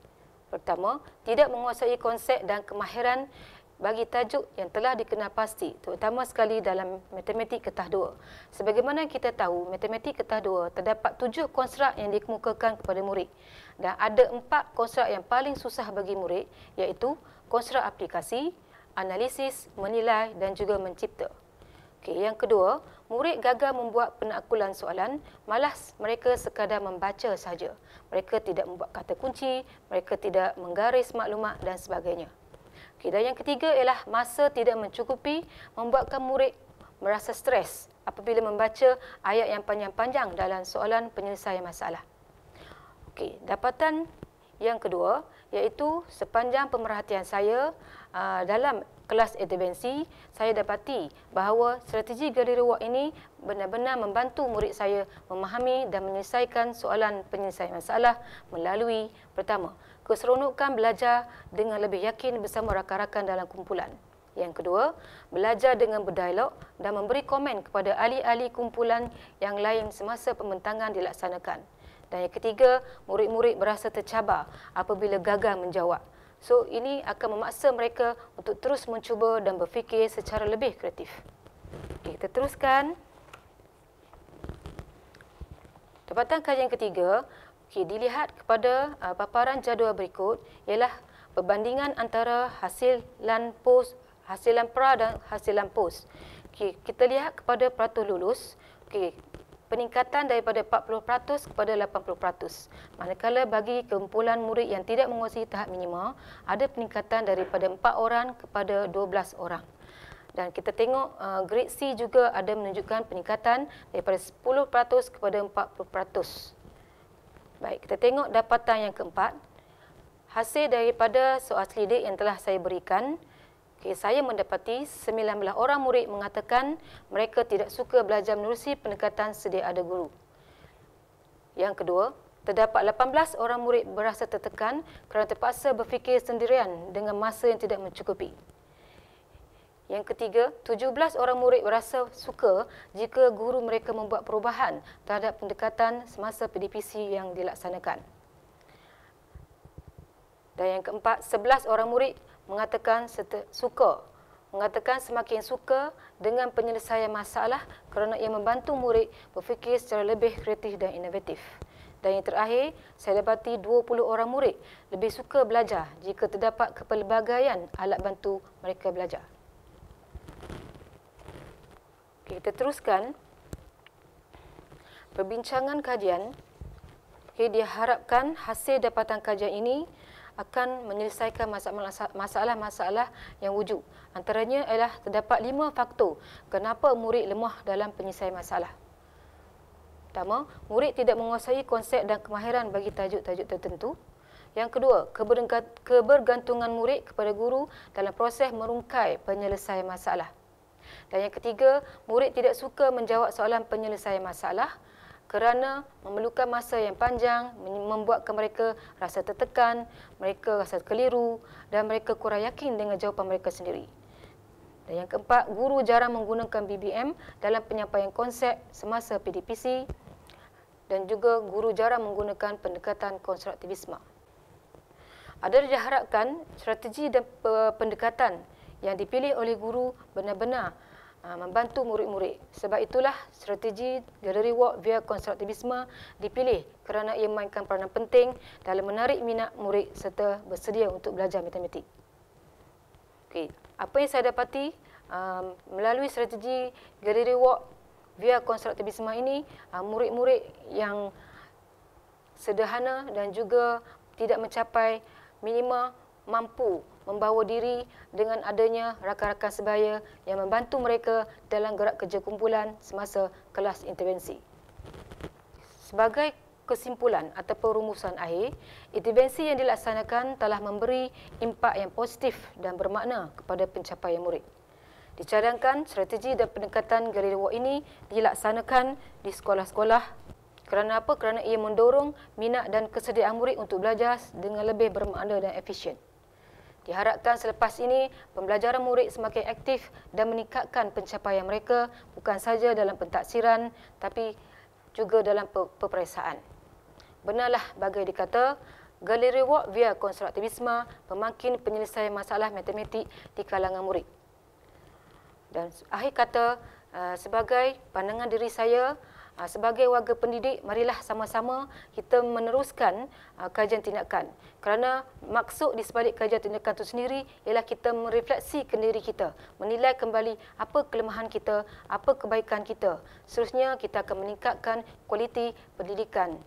Pertama, tidak menguasai konsep dan kemahiran bagi tajuk yang telah dikenal pasti terutama sekali dalam matematik ketah 2. Sebagaimana kita tahu, matematik ketah 2 terdapat tujuh konstrak yang dikemukakan kepada murid. Dan ada empat konstrak yang paling susah bagi murid iaitu konstrak aplikasi, analisis, menilai dan juga mencipta. Okey, yang kedua, murid gagal membuat penakulan soalan, malas mereka sekadar membaca saja. Mereka tidak membuat kata kunci, mereka tidak menggaris maklumat dan sebagainya. Kira yang ketiga ialah masa tidak mencukupi membuatkan murid merasa stres apabila membaca ayat yang panjang-panjang dalam soalan penyelesaian masalah. Okay, dapatan yang kedua iaitu sepanjang pemerhatian saya dalam kelas intervensi, saya dapati bahawa strategi gali reward ini benar-benar membantu murid saya memahami dan menyelesaikan soalan penyelesaian masalah melalui pertama, keseronokan belajar dengan lebih yakin bersama rakan-rakan dalam kumpulan. Yang kedua, belajar dengan berdialog dan memberi komen kepada ahli-ahli kumpulan yang lain semasa pembentangan dilaksanakan. Dan yang ketiga, murid-murid berasa tercabar apabila gagal menjawab. So, ini akan memaksa mereka untuk terus mencuba dan berfikir secara lebih kreatif. Okay, kita teruskan. Tempatan kajian ketiga, Okey, dilihat kepada uh, paparan jadual berikut ialah perbandingan antara hasil hasilan post, hasilan pra dan hasilan post. Okey, kita lihat kepada peratus lulus. Okey, peningkatan daripada 40% kepada 80%. Manakala bagi kumpulan murid yang tidak menguasai tahap minima, ada peningkatan daripada 4 orang kepada 12 orang. Dan kita tengok uh, grade C juga ada menunjukkan peningkatan daripada 10% kepada 40%. Baik, kita tengok dapatan yang keempat. Hasil daripada soal selidik yang telah saya berikan, okay, saya mendapati 19 orang murid mengatakan mereka tidak suka belajar menerusi pendekatan sedia ada guru. Yang kedua, terdapat 18 orang murid berasa tertekan kerana terpaksa berfikir sendirian dengan masa yang tidak mencukupi. Yang ketiga, 17 orang murid rasa suka jika guru mereka membuat perubahan terhadap pendekatan semasa PDPC yang dilaksanakan. Dan yang keempat, 11 orang murid mengatakan suka mengatakan semakin suka dengan penyelesaian masalah kerana ia membantu murid berfikir secara lebih kreatif dan inovatif. Dan yang terakhir, saya dapati 20 orang murid lebih suka belajar jika terdapat kepelbagaian alat bantu mereka belajar. Okey, kita teruskan perbincangan kajian. Okey, diharapkan hasil dapatan kajian ini akan menyelesaikan masalah-masalah yang wujud. Antaranya ialah terdapat lima faktor kenapa murid lemah dalam penyelesaian masalah. Pertama, murid tidak menguasai konsep dan kemahiran bagi tajuk-tajuk tertentu. Yang kedua, kebergantungan murid kepada guru dalam proses merungkai penyelesaian masalah. Dan yang ketiga, murid tidak suka menjawab soalan penyelesaian masalah kerana memerlukan masa yang panjang, membuatkan mereka rasa tertekan, mereka rasa keliru dan mereka kurang yakin dengan jawapan mereka sendiri. Dan yang keempat, guru jarang menggunakan BBM dalam penyampaian konsep semasa PDPC dan juga guru jarang menggunakan pendekatan konstruktivisme. Ada diharapkan strategi dan eh, pendekatan yang dipilih oleh guru benar-benar Ah, membantu murid-murid. Sebab itulah strategi gallery walk via konstruktivisme dipilih kerana ia memainkan peranan penting dalam menarik minat murid serta bersedia untuk belajar matematik. Okey, apa yang saya dapati um, melalui strategi gallery walk via konstruktivisme ini, ah, murid-murid um, yang sederhana dan juga tidak mencapai minima mampu membawa diri dengan adanya rakan-rakan sebaya yang membantu mereka dalam gerak kerja kumpulan semasa kelas intervensi. Sebagai kesimpulan atau perumusan akhir, intervensi yang dilaksanakan telah memberi impak yang positif dan bermakna kepada pencapaian murid. Dicadangkan strategi dan pendekatan Galeri Walk ini dilaksanakan di sekolah-sekolah kerana apa? Kerana ia mendorong minat dan kesediaan murid untuk belajar dengan lebih bermakna dan efisien. Diharapkan selepas ini, pembelajaran murid semakin aktif dan meningkatkan pencapaian mereka bukan saja dalam pentaksiran tapi juga dalam peperiksaan. Benarlah bagai dikata, galeri reward via konstruktivisme memakin penyelesaian masalah matematik di kalangan murid. Dan akhir kata, eh, sebagai pandangan diri saya, Ah, sebagai warga pendidik marilah sama-sama kita meneruskan ah, kajian tindakan kerana maksud di sebalik kajian tindakan itu sendiri ialah kita merefleksi ke diri kita menilai kembali apa kelemahan kita apa kebaikan kita seterusnya kita akan meningkatkan kualiti pendidikan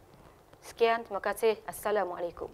sekian terima kasih assalamualaikum